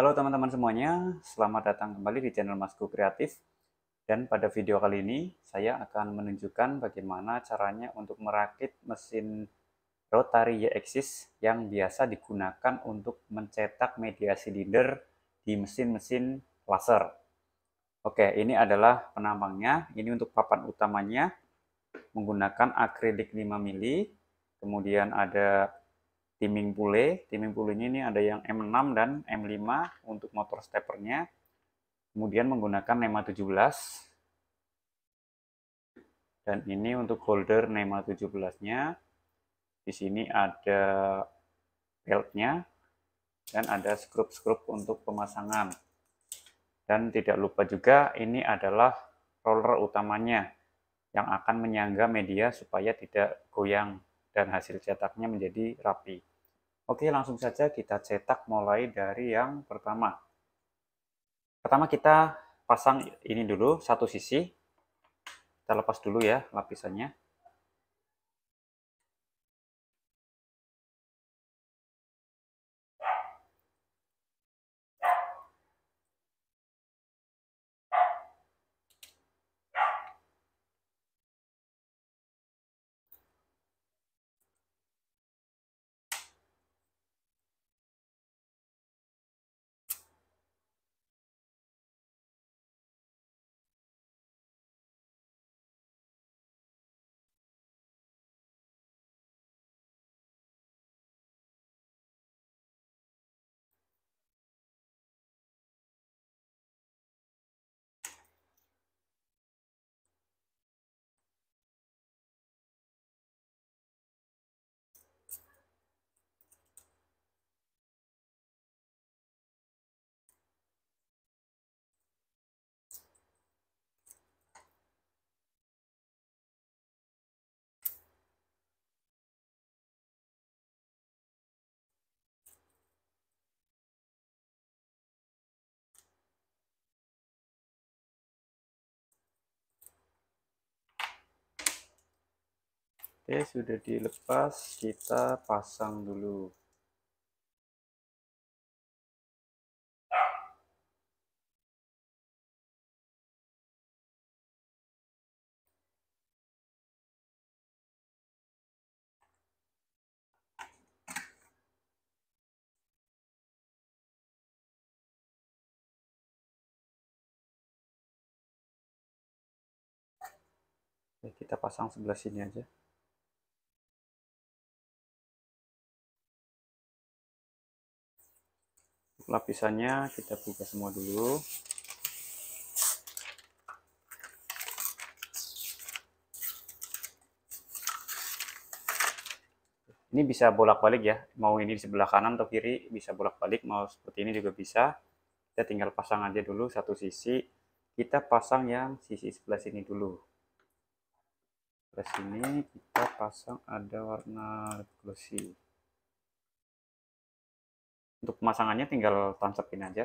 Halo teman-teman semuanya, selamat datang kembali di channel Masku Kreatif. Dan pada video kali ini, saya akan menunjukkan bagaimana caranya untuk merakit mesin rotary Y-axis yang biasa digunakan untuk mencetak media silinder di mesin-mesin laser. Oke, ini adalah penampangnya. Ini untuk papan utamanya menggunakan akrilik 5 mili. Kemudian ada timing pule. Timing pulenya ini ada yang M6 dan M5 untuk motor steppernya. Kemudian menggunakan NEMA 17. Dan ini untuk holder NEMA 17-nya. Di sini ada beltnya dan ada skrup-skrup untuk pemasangan. Dan tidak lupa juga ini adalah roller utamanya yang akan menyangga media supaya tidak goyang dan hasil cetaknya menjadi rapi. Oke, langsung saja kita cetak mulai dari yang pertama. Pertama kita pasang ini dulu, satu sisi. Kita lepas dulu ya lapisannya. Oke, sudah dilepas, kita pasang dulu. kita pasang sebelah sini aja. lapisannya kita buka semua dulu ini bisa bolak-balik ya mau ini di sebelah kanan atau kiri bisa bolak-balik mau seperti ini juga bisa kita tinggal pasang aja dulu satu sisi kita pasang yang sisi sebelah sini dulu sebelah sini kita pasang ada warna glossy untuk pemasangannya tinggal tansepin aja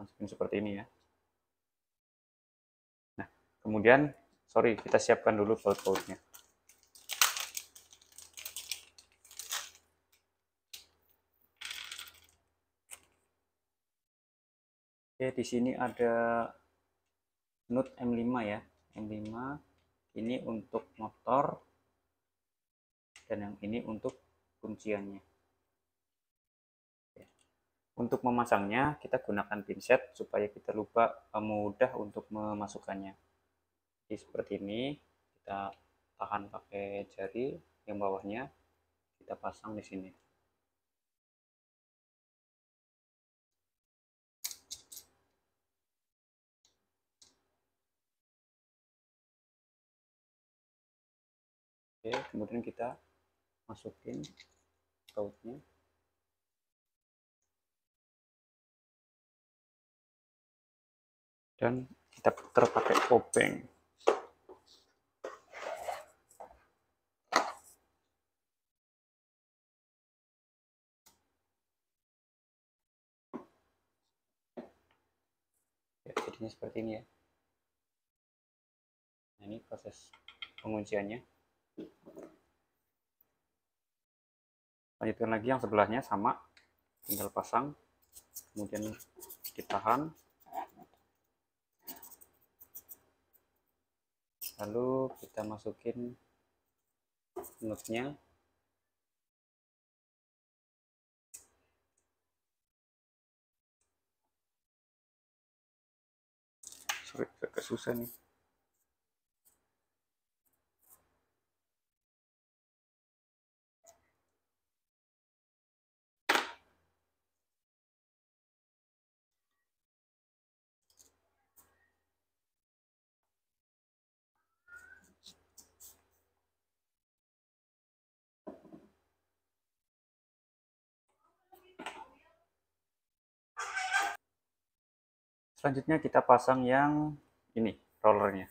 tansepin seperti ini ya nah kemudian sorry kita siapkan dulu baut nya Oke, di sini ada nut M5 ya. M5 ini untuk motor dan yang ini untuk kunciannya ya. untuk memasangnya kita gunakan pinset supaya kita lupa eh, mudah untuk memasukkannya jadi seperti ini kita tahan pakai jari yang bawahnya kita pasang di sini Oke, kemudian kita masukin tautnya dan kita putar pakai obeng ya, jadinya seperti ini ya nah ini proses pengunciannya lanjutkan lagi yang sebelahnya sama tinggal pasang kemudian ditahan lalu kita masukin nutnya sorry agak susah nih Selanjutnya kita pasang yang ini rollernya.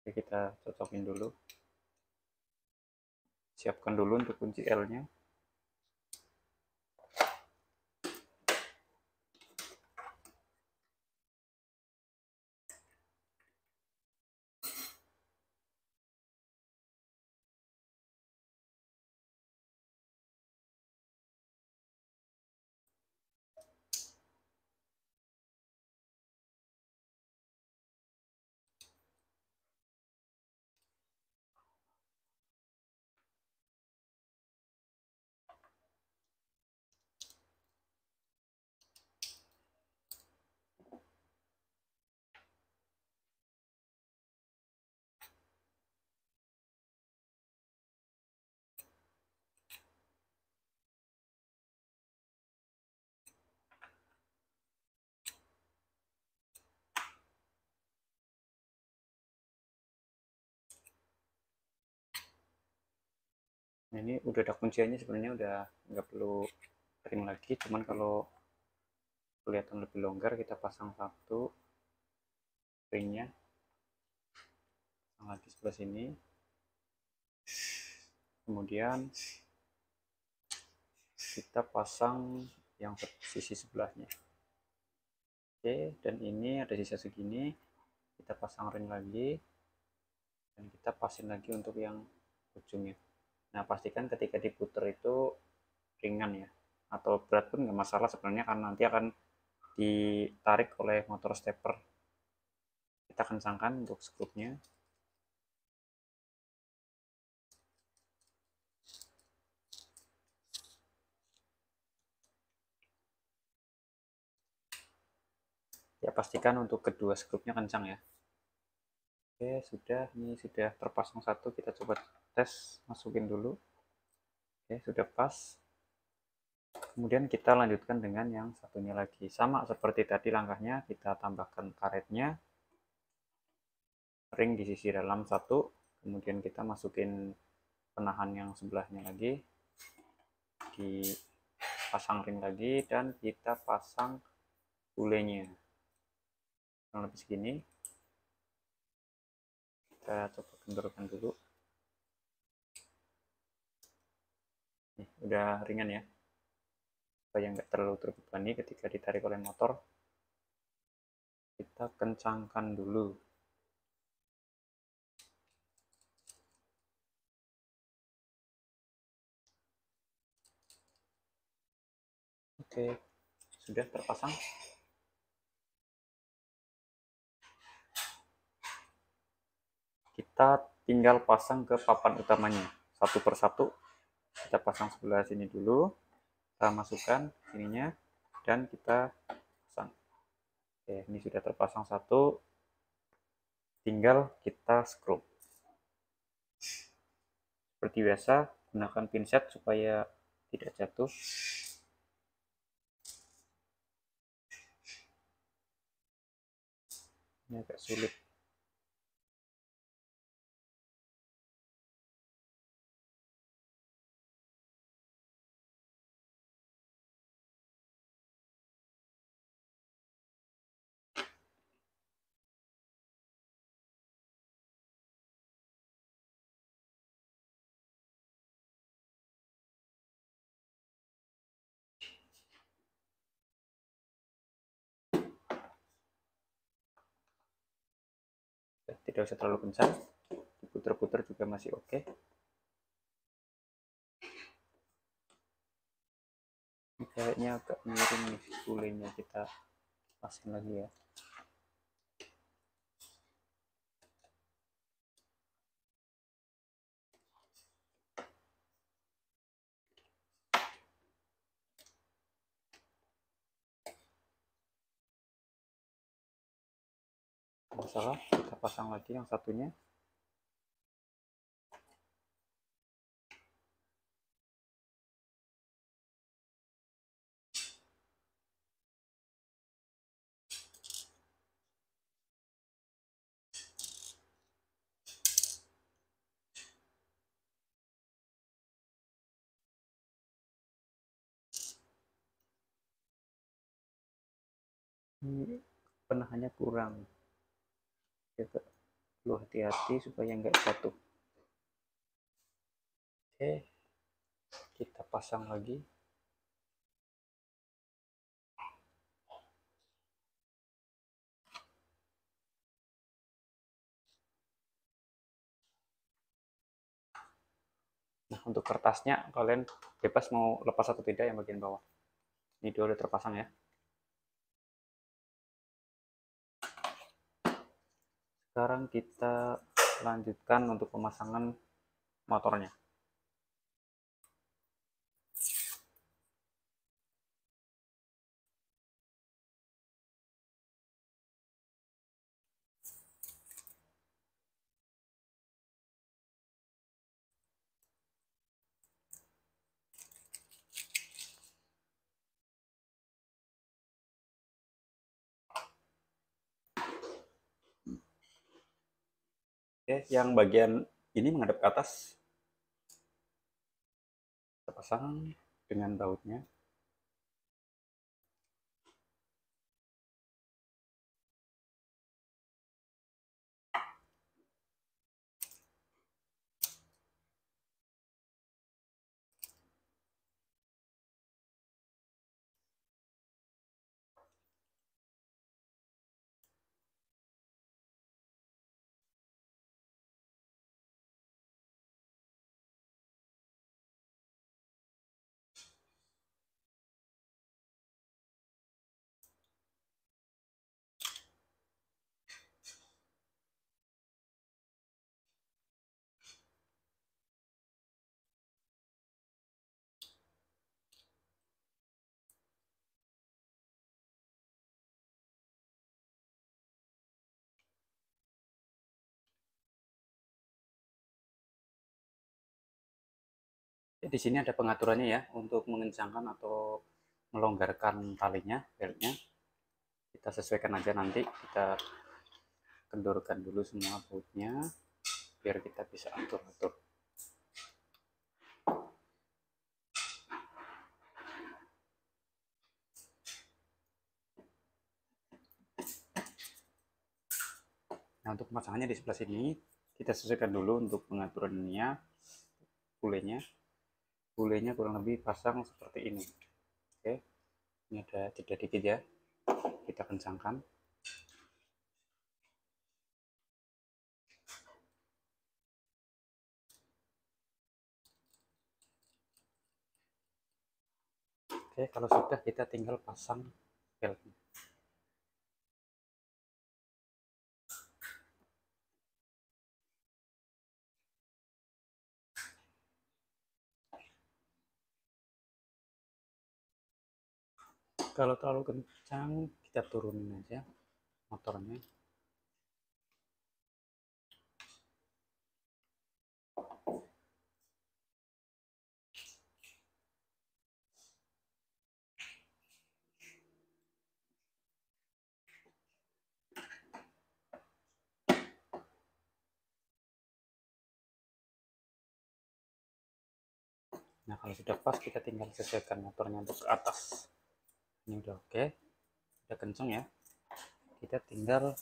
Oke, kita cocokin dulu. Siapkan dulu untuk kunci L-nya. nah ini udah ada kunciannya sebenarnya udah nggak perlu ring lagi cuman kalau kelihatan lebih longgar kita pasang satu ringnya, pasang lagi sebelah sini kemudian kita pasang yang sisi sebelahnya oke dan ini ada sisa segini kita pasang ring lagi dan kita pasin lagi untuk yang ujungnya Nah, pastikan ketika diputer itu ringan ya, atau berat pun nggak masalah sebenarnya karena nanti akan ditarik oleh motor stepper. Kita kencangkan untuk skrupnya. Ya, pastikan untuk kedua skrupnya kencang ya. Oke, sudah. Ini sudah terpasang satu. Kita coba tes, masukin dulu. Oke, sudah pas. Kemudian kita lanjutkan dengan yang satunya lagi. Sama seperti tadi langkahnya, kita tambahkan karetnya. Ring di sisi dalam satu. Kemudian kita masukin penahan yang sebelahnya lagi. Dipasang ring lagi dan kita pasang bulenya. Kurang lebih segini kita coba kendorkan dulu Nih, udah ringan ya supaya nggak terlalu terbebani ketika ditarik oleh motor kita kencangkan dulu oke sudah terpasang kita tinggal pasang ke papan utamanya satu persatu kita pasang sebelah sini dulu kita masukkan ininya dan kita pasang oke ini sudah terpasang satu tinggal kita scrub seperti biasa gunakan pinset supaya tidak jatuh ini agak sulit tidak usah terlalu kencang diputer-puter juga masih oke okay. kayaknya agak miring nih kulenya kita pasin lagi ya masalah pasang lagi yang satunya ini penahannya kurang kita lu hati-hati supaya nggak jatuh oke kita pasang lagi Nah, untuk kertasnya kalian bebas mau lepas atau tidak yang bagian bawah. Ini dia udah terpasang ya. sekarang kita lanjutkan untuk pemasangan motornya Oke, eh, yang bagian ini menghadap ke atas. Kita pasang dengan bautnya. di sini ada pengaturannya ya untuk mengencangkan atau melonggarkan talinya, beltnya. Kita sesuaikan aja nanti, kita kendurkan dulu semua bautnya biar kita bisa atur-atur. Nah, untuk pemasangannya di sebelah sini, kita sesuaikan dulu untuk pengaturannya, kulenya bulenya kurang lebih pasang seperti ini oke ini ada jeda dikit ya kita kencangkan oke kalau sudah kita tinggal pasang belnya kalau terlalu kencang kita turunin aja motornya Nah, kalau sudah pas, kita tinggal sesuaikan motornya untuk ke atas ini udah oke udah kenceng ya kita tinggal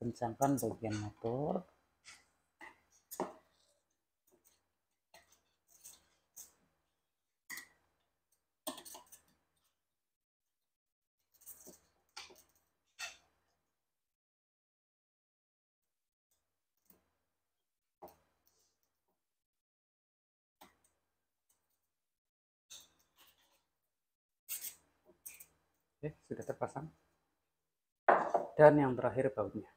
kencangkan bagian motor Oke, sudah terpasang. Dan yang terakhir bautnya.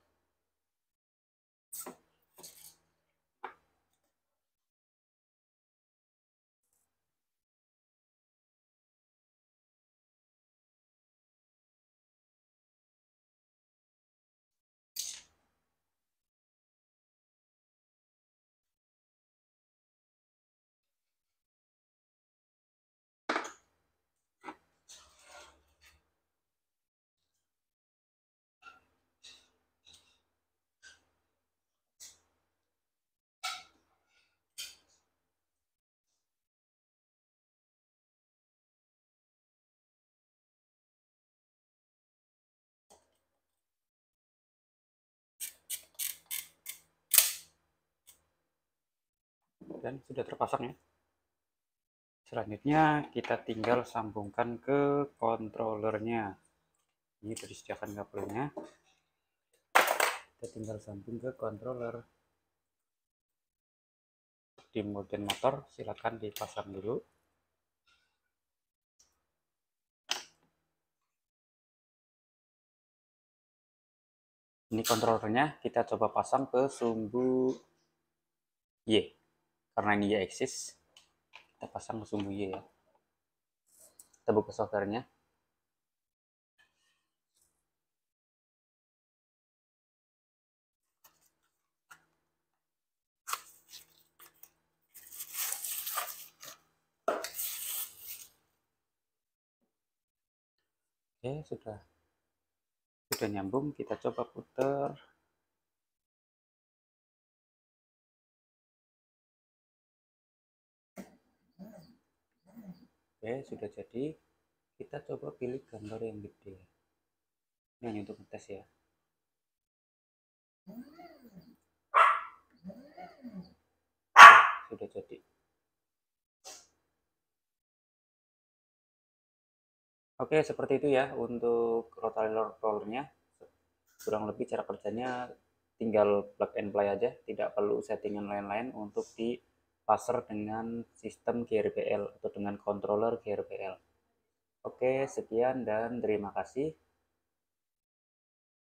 kan sudah terpasang ya selanjutnya kita tinggal sambungkan ke kontrolernya ini disediakan kabelnya kita tinggal sambung ke controller di mode motor silakan dipasang dulu ini kontrolernya kita coba pasang ke sumbu Y karena ini ya eksis kita pasang langsung sumbu Y ya kita buka softwarenya Oke, sudah sudah nyambung. Kita coba putar. Oke, sudah jadi. Kita coba pilih gambar yang gede. Ini hanya untuk tes ya. sudah jadi. Oke, seperti itu ya untuk rotator rollernya. Kurang lebih cara kerjanya tinggal plug and play aja, tidak perlu settingan lain-lain untuk di passer dengan sistem GRPL atau dengan controller GRPL. Oke, sekian dan terima kasih.